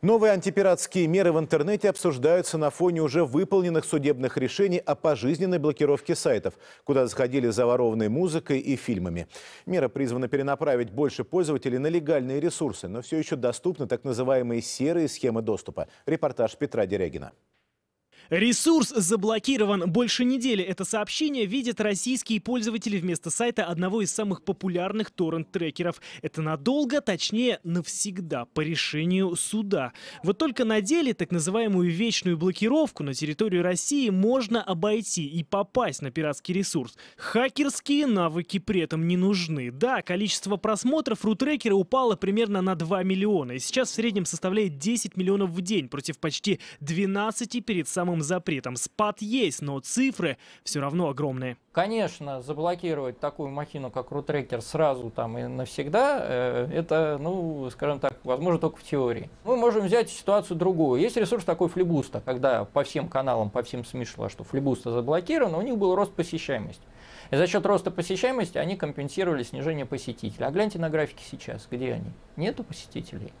Новые антипиратские меры в интернете обсуждаются на фоне уже выполненных судебных решений о пожизненной блокировке сайтов, куда заходили заворованной музыкой и фильмами. Мера призвана перенаправить больше пользователей на легальные ресурсы, но все еще доступны так называемые серые схемы доступа. Репортаж Петра Дерегина. Ресурс заблокирован. Больше недели это сообщение видят российские пользователи вместо сайта одного из самых популярных торрент-трекеров. Это надолго, точнее навсегда, по решению суда. Вот только на деле так называемую вечную блокировку на территорию России можно обойти и попасть на пиратский ресурс. Хакерские навыки при этом не нужны. Да, количество просмотров рутрекера упало примерно на 2 миллиона и сейчас в среднем составляет 10 миллионов в день против почти 12 перед самым новым запретом. Спад есть, но цифры все равно огромные. Конечно, заблокировать такую махину, как рутрекер, сразу там и навсегда, э, это, ну, скажем так, возможно только в теории. Мы можем взять ситуацию другую. Есть ресурс такой Флебуста, когда по всем каналам, по всем СМИ шла, что Флебуста заблокировано, у них был рост посещаемости. И за счет роста посещаемости они компенсировали снижение посетителей. А гляньте на графики сейчас, где они? Нету посетителей.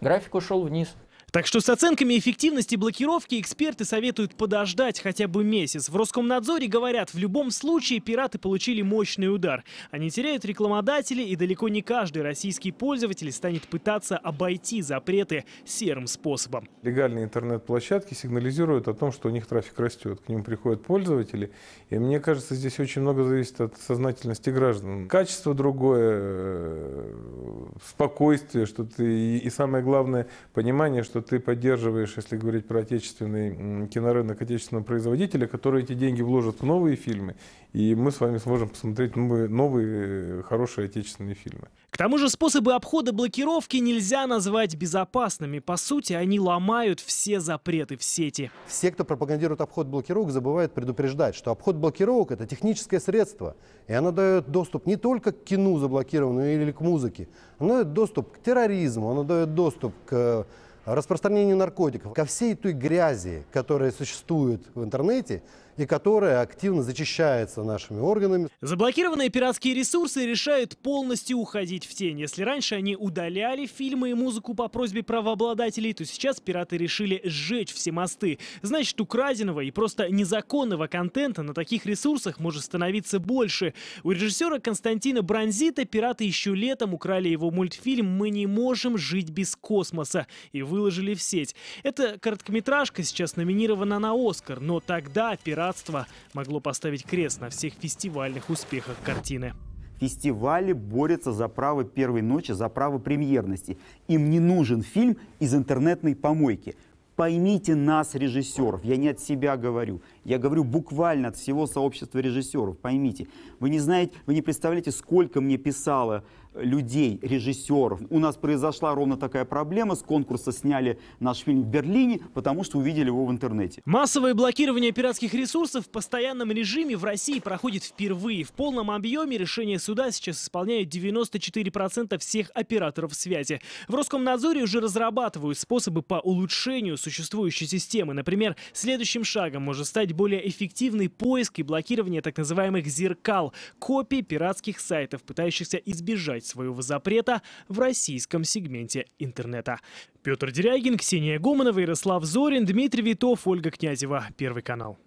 График ушел вниз. Так что с оценками эффективности блокировки эксперты советуют подождать хотя бы месяц. В Роскомнадзоре говорят, в любом случае пираты получили мощный удар. Они теряют рекламодателей, и далеко не каждый российский пользователь станет пытаться обойти запреты серым способом. Легальные интернет-площадки сигнализируют о том, что у них трафик растет. К ним приходят пользователи. И мне кажется, здесь очень много зависит от сознательности граждан. Качество другое, э, спокойствие, что ты и самое главное понимание, что что ты поддерживаешь, если говорить про отечественный кинорынок, отечественного производителя, который эти деньги вложит в новые фильмы, и мы с вами сможем посмотреть новые, новые э, хорошие отечественные фильмы. К тому же способы обхода блокировки нельзя назвать безопасными. По сути, они ломают все запреты в сети. Все, кто пропагандирует обход блокировок, забывают предупреждать, что обход блокировок – это техническое средство, и оно дает доступ не только к кино заблокированному или к музыке, оно дает доступ к терроризму, оно дает доступ к распространению наркотиков, ко всей той грязи, которая существует в интернете, и которая активно зачищается нашими органами. Заблокированные пиратские ресурсы решают полностью уходить в тень. Если раньше они удаляли фильмы и музыку по просьбе правообладателей, то сейчас пираты решили сжечь все мосты. Значит, украденного и просто незаконного контента на таких ресурсах может становиться больше. У режиссера Константина Бронзита пираты еще летом украли его мультфильм «Мы не можем жить без космоса» и выложили в сеть. Эта короткометражка сейчас номинирована на «Оскар», но тогда пираты злорадства могло поставить крест на всех фестивальных успехах картины. Фестивали борются за право первой ночи, за право премьерности. Им не нужен фильм из интернетной помойки. Поймите нас, режиссеров, я не от себя говорю. Я говорю буквально от всего сообщества режиссеров, поймите. Вы не знаете, вы не представляете, сколько мне писало э, людей, режиссеров. У нас произошла ровно такая проблема. С конкурса сняли наш фильм в Берлине, потому что увидели его в интернете. Массовое блокирование пиратских ресурсов в постоянном режиме в России проходит впервые. В полном объеме решение суда сейчас исполняют 94% всех операторов связи. В Роскомнадзоре уже разрабатывают способы по улучшению существующей системы. Например, следующим шагом может стать более эффективный поиск и блокирование так называемых «зеркал» — копий пиратских сайтов, пытающихся избежать своего запрета в российском сегменте интернета. Петр Дерягин, Ксения Гуманова, Ярослав Зорин, Дмитрий Витов, Ольга Князева. Первый канал.